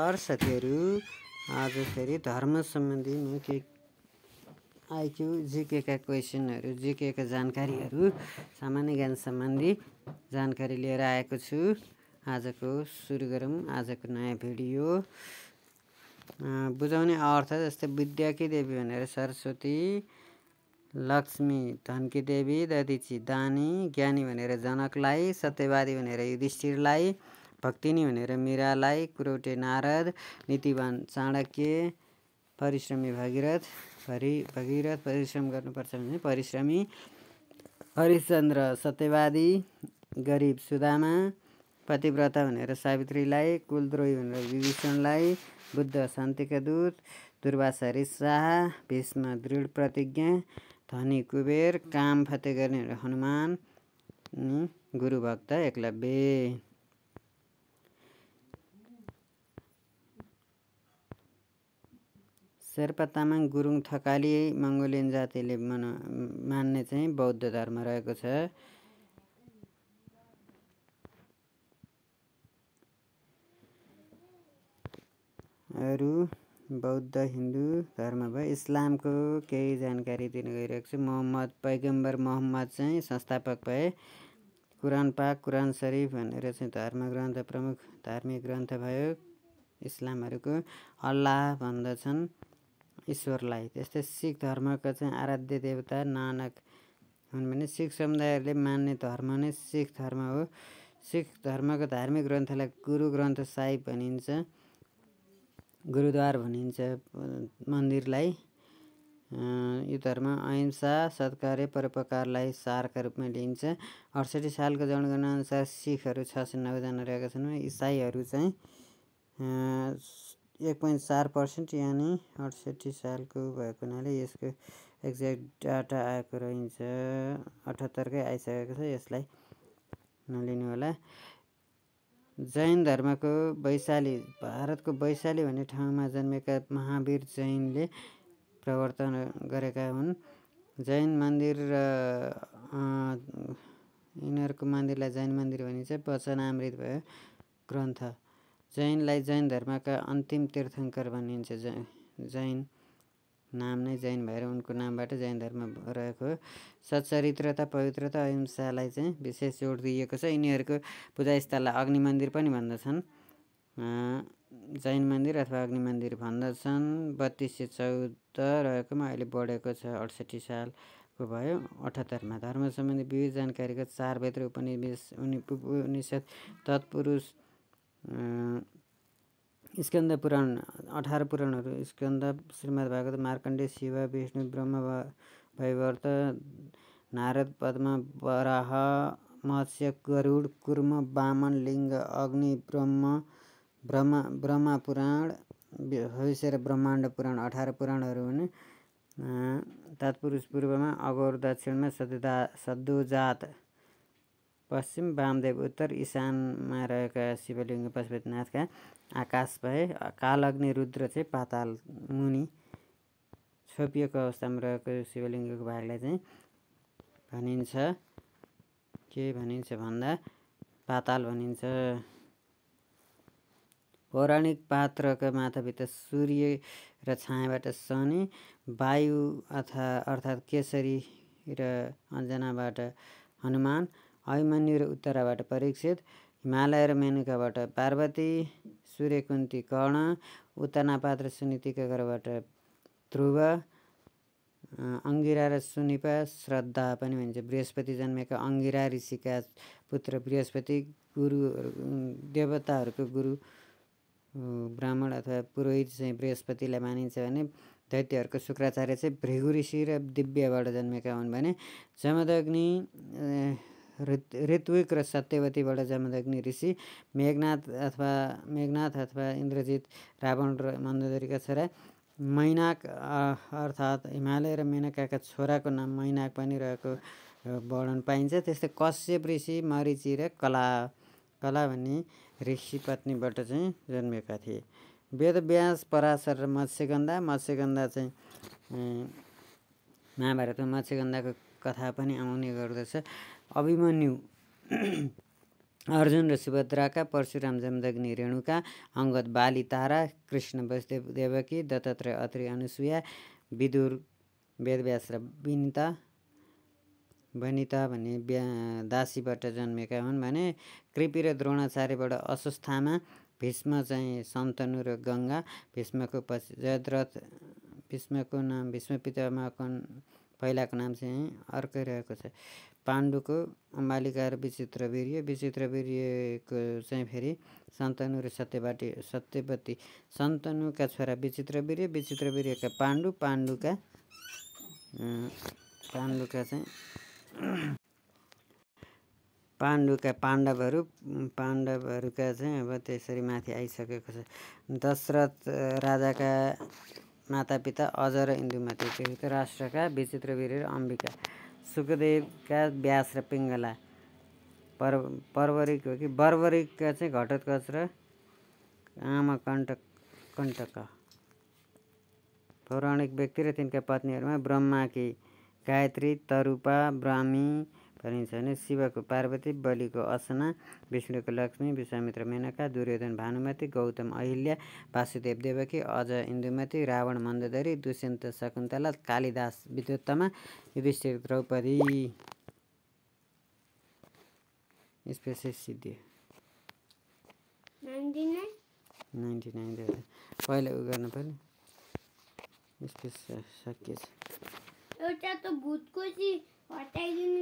दर्शकहरू आज फेरि धर्म सम्बन्धी म के आइक्यू जिकेका क्वेसनहरू जिकेका जानकारीहरू सामान्य ज्ञान सम्बन्धी जानकारी लिएर आएको छु आजको सुरु गरौँ आजको नयाँ भिडियो बुझाउने अर्थ जस्तै विद्याकी देवी भनेर सरस्वती लक्ष्मी धनकी देवी ददिची दानी ज्ञानी भनेर जनकलाई सत्यवादी भनेर युधिष्ठिरलाई भक्तिनी भनेर मिरालाई कुरौटे नारद नीतिवान चाणक्य परिश्रमी भगीरथ भरि भगीरथ परिश्रम गर्नुपर्छ भने परिश्रमी हरिश्चन्द्र सत्यवादी गरिब सुदामा पतिव्रता भनेर सावित्रीलाई कुलद्रोही भनेर विभीषणलाई बुद्ध शान्तिका दूत दुर्वास हरि शाह भीष्म दृढ प्रतिज्ञा धनी कुबेर काम फते गर्ने हनुमान गुरुभक्त एकलव्य शेर्पा तामाङ गुरुङ थकाली मङ्गोलियन जातिले मना मान्ने चाहिँ बौद्ध धर्म रहेको छ अरू बौद्ध हिन्दू धर्म भयो इस्लामको केही जानकारी दिन गइरहेको छु मोहम्मद पैगम्बर मोहम्मद चाहिँ संस्थापक भए कुरान पाक कुरान शरीफ भनेर चाहिँ धर्म ग्रन्थ प्रमुख धार्मिक ग्रन्थ भयो इस्लामहरूको अल्लाह भन्दछन् ईश्वरलाई त्यस्तै सिख धर्मको चाहिँ आराध्य देवता नानक हुन् भने सिख समुदायहरूले मान्ने धर्म नै सिख धर्म हो सिख धर्मको धार्मिक ग्रन्थलाई गुरु ग्रन्थ साहिब भनिन्छ गुरुद्वार भनिन्छ मन्दिरलाई यो धर्म अहिंसा सत्कार्य परोपकारलाई सारका रूपमा लिइन्छ अडसठी सालको जनगणनाअनुसार सिखहरू छ सय नौजना रहेका छन् इसाईहरू चाहिँ एक पोइन्ट चार पर्सेन्ट यानि अठसट्ठी सालको भएको हुनाले यसको एक्ज्याक्ट डाटा आएको रहन्छ अठहत्तरकै आइसकेको छ यसलाई नलिनुहोला जैन धर्मको वैशाली भारतको वैशाली भन्ने ठाउँमा जन्मेका महावीर जैनले प्रवर्तन गरेका हुन् जैन मन्दिर र यिनीहरूको मन्दिरलाई जैन मन्दिर भनिन्छ वचनामृत भयो ग्रन्थ जैनलाई जैन धर्मका अन्तिम तीर्थङ्कर भनिन्छ जैन नाम नै जैन भएर उनको नामबाट जैन धर्म रहेको हो सच्चरित्रता पवित्रता अहिंसालाई चाहिँ विशेष जोड दिएको छ यिनीहरूको पूजास्थललाई अग्नि मन्दिर पनि भन्दछन् जैन मन्दिर अथवा अग्नि मन्दिर भन्दछन् बत्तिस सय चौध रहेकोमा अहिले बढेको छ अडसठी सालको भयो अठहत्तरमा धर्म सम्बन्धी विविध जानकारीको चार बेत्र उपनिवेश उनी उपनिषद तत्पुरुष स्कन्द पुराण अठार पुराणहरू स्कन्द श्रीमद् भागवत मार्कण्डे शिव विष्णु ब्रह्म भैवर्त नारद पद्म बराह मत्स्य गरुड कुर्म वामन लिङ्ग अग्नि ब्रह्म ब्रह्म ब्रह्म पुराण भविष्य र ब्रह्माण्ड पुराण अठार पुराणहरू हुन् तात्पुरुष पूर्वमा अगौर दक्षिणमा सदुदा सद्दुजात पश्चिम वामदेव उत्तर इशानमा रहेका शिवलिङ्ग पशुपतिनाथका आकाश भए अग्नि रुद्र चाहिँ पाताल मुनि छोपिएको अवस्थामा रहेको शिवलिङ्गको भागलाई चाहिँ भनिन्छ के भनिन्छ भन्दा पाताल भनिन्छ पौराणिक पात्रको माथाभित्र सूर्य र छायाबाट शनि वायु अथवा अर्थात् केसरी र अञ्जनाबाट हनुमान अभिमन्यु र उत्तराबाट परीक्षित हिमालय र मेनुकाबाट पार्वती सूर्यकुन्ती कर्ण उता र सुनितिका घरबाट ध्रुव अङ्गिरा र सुनिपा श्रद्धा पनि भनिन्छ बृहस्पति जन्मेका अङ्गिरा ऋषिका पुत्र बृहस्पति गुरु देवताहरूको गुरु ब्राह्मण अथवा पुरोहित चाहिँ बृहस्पतिलाई मानिन्छ भने दैत्यहरूको शुक्राचार्य चाहिँ भृगु ऋषि र दिव्यबाट जन्मेका हुन् भने जमदग्नि ऋत्विक र सत्यवतीबाट जमदग्नि ऋषि मेघनाथ अथवा मेघनाथ अथवा इन्द्रजित रावण र मन्दोदरीका छोरा मैनाक अर्थात् हिमालय र मेनकाका छोराको नाम मैनाक पनि रहेको वर्णन पाइन्छ त्यस्तै कश्यप ऋषि मरिची र कला कला भन्ने ऋषि पत्नीबाट चाहिँ जन्मेका थिए वेद व्यास पराशर र मत्स्यगन्धा मत्स्यगन्धा चाहिँ महाभारतमा मत्स्यगन्धाको कथा पनि आउने गर्दछ अभिमन्यु अर्जुन र सुभद्राका परशुराम जमदग्नी रेणुका अङ्गद बाली तारा कृष्ण वैष्णव देवकी दत्तात्रेय अत्री अनुसुया विदुर वेदव्यास र विनिता वनिता भन्ने दासीबाट जन्मेका हुन् भने कृपि र द्रोणाचार्यबाट अस्वस्थामा भीष्म चाहिँ सन्तनु र गङ्गा भीष्मको पछि जयद्रथ भीष्मको नाम भीष्म पितामाको पहिलाको नाम चाहिँ अर्कै रहेको छ पाण्डुको मालिका र विचित्र विचित्र विचित्रवीर्यको चाहिँ फेरि सन्तनु र सत्यवाटी सत्यवती सन्तनुका छोरा विचित्र विचित्र विचित्रवीर्यका पाण्डु पाण्डुका पाण्डुका चाहिँ पाण्डुका पाण्डवहरू पाण्डवहरूका चाहिँ अब त्यसरी माथि आइसकेको छ दशरथ राजाका मातापिता अझ र इन्दुमती राष्ट्रका विचित्र वीर र अम्बिका सुखदेव का व्यास र पिङ्गला पर पर्वरिक हो कि बर्वरिकका चाहिँ घटोत्कच र आमा कण्टक कण्टक पौराणिक व्यक्ति र तिनका पत्नीहरूमा ब्रह्माकी गायत्री तरुपा ब्राह्मी भनिन्छ भने शिवको पार्वती बलिको असना विष्णुको लक्ष्मी विश्वामित्र मेनका दुर्योधन भानुमती गौतम अहिल्या वासुदेव देवकी अजय इन्दुमती रावण मन्दोदरी दुष्यन्त शकुन्तला कालिदास विद्युत्तमा युधिष्ठिर द्रौपदी सिद्धि पहिला उ गर्नु पर्ने सकिएछ एउटा त भूतको चाहिँ हटाइदिनु